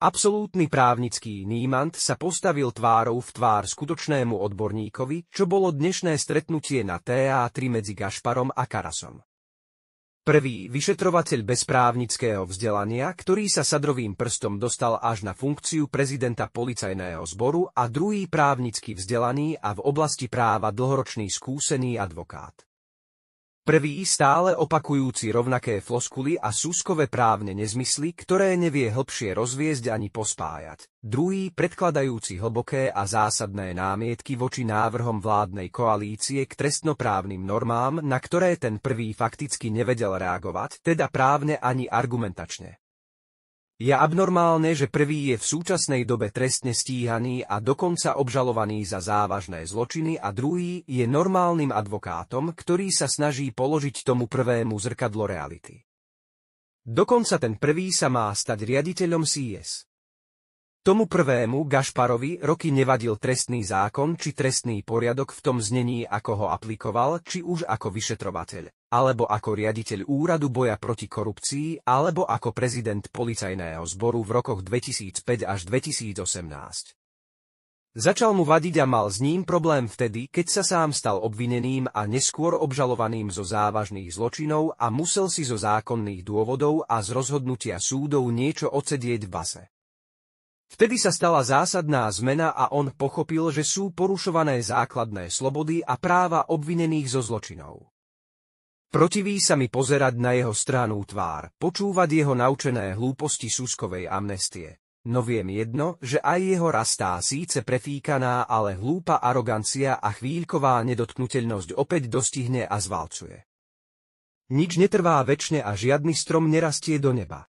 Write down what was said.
Absolútny právnický nímant sa postavil tvárou v tvár skutočnému odborníkovi, čo bolo dnešné stretnutie na TA3 medzi Gašparom a Karasom. Prvý vyšetrovateľ bezprávnického vzdelania, ktorý sa sadrovým prstom dostal až na funkciu prezidenta policajného zboru a druhý právnicky vzdelaný a v oblasti práva dlhoročný skúsený advokát. Prvý stále opakujúci rovnaké floskuly a súskové právne nezmysly, ktoré nevie hlbšie rozviezť ani pospájať. Druhý predkladajúci hlboké a zásadné námietky voči návrhom vládnej koalície k trestnoprávnym normám, na ktoré ten prvý fakticky nevedel reagovať, teda právne ani argumentačne. Je abnormálne, že prvý je v súčasnej dobe trestne stíhaný a dokonca obžalovaný za závažné zločiny a druhý je normálnym advokátom, ktorý sa snaží položiť tomu prvému zrkadlo reality. Dokonca ten prvý sa má stať riaditeľom CS. Tomu prvému Gašparovi roky nevadil trestný zákon či trestný poriadok v tom znení, ako ho aplikoval, či už ako vyšetrovateľ, alebo ako riaditeľ úradu boja proti korupcii, alebo ako prezident policajného zboru v rokoch 2005 až 2018. Začal mu vadiť a mal s ním problém vtedy, keď sa sám stal obvineným a neskôr obžalovaným zo závažných zločinov a musel si zo zákonných dôvodov a z rozhodnutia súdov niečo ocedieť v base. Vtedy sa stala zásadná zmena a on pochopil, že sú porušované základné slobody a práva obvinených zo zločinov. Protiví sa mi pozerať na jeho stranu tvár, počúvať jeho naučené hlúposti súskovej amnestie. No viem jedno, že aj jeho rastá síce prefíkaná, ale hlúpa arogancia a chvíľková nedotknutelnosť opäť dostihne a zvalcuje. Nič netrvá väčšine a žiadny strom nerastie do neba.